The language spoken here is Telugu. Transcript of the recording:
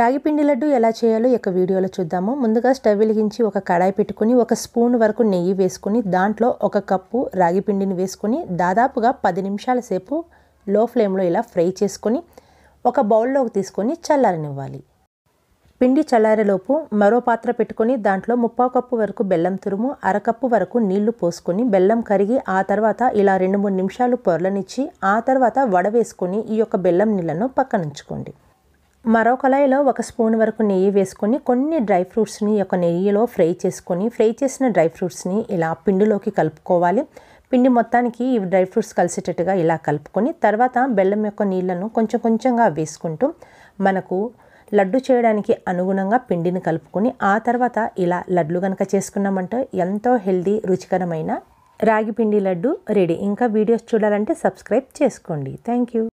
రాగి పిండి లడ్డు ఎలా చేయాలో ఒక వీడియోలో చూద్దాము ముందుగా స్టవ్ వెలిగించి ఒక కడాయి పెట్టుకుని ఒక స్పూన్ వరకు నెయ్యి వేసుకుని దాంట్లో ఒక కప్పు రాగి పిండిని వేసుకుని దాదాపుగా పది నిమిషాల సేపు లో ఫ్లేమ్లో ఇలా ఫ్రై చేసుకొని ఒక బౌల్లోకి తీసుకొని చల్లారనివ్వాలి పిండి చల్లారేలోపు మరో పాత్ర పెట్టుకొని దాంట్లో ముప్పావు కప్పు వరకు బెల్లం తురుము అరకప్పు వరకు నీళ్లు పోసుకొని బెల్లం కరిగి ఆ తర్వాత ఇలా రెండు మూడు నిమిషాలు పొరలనిచ్చి ఆ తర్వాత వడవేసుకొని ఈ యొక్క బెల్లం నీళ్ళను పక్కనుంచుకోండి మరో కళాయిలో ఒక స్పూన్ వరకు నెయ్యి వేసుకొని కొన్ని డ్రై ఫ్రూట్స్ని ఒక నెయ్యిలో ఫ్రై చేసుకొని ఫ్రై చేసిన డ్రై ఫ్రూట్స్ని ఇలా పిండిలోకి కలుపుకోవాలి పిండి మొత్తానికి ఈ డ్రై ఫ్రూట్స్ కలిసేటట్టుగా ఇలా కలుపుకొని తర్వాత బెల్లం యొక్క నీళ్లను కొంచెం కొంచెంగా వేసుకుంటూ మనకు లడ్డు చేయడానికి అనుగుణంగా పిండిని కలుపుకొని ఆ తర్వాత ఇలా లడ్లు కనుక చేసుకున్నామంటే ఎంతో హెల్దీ రుచికరమైన రాగి పిండి లడ్డు రెడీ ఇంకా వీడియోస్ చూడాలంటే సబ్స్క్రైబ్ చేసుకోండి థ్యాంక్ యూ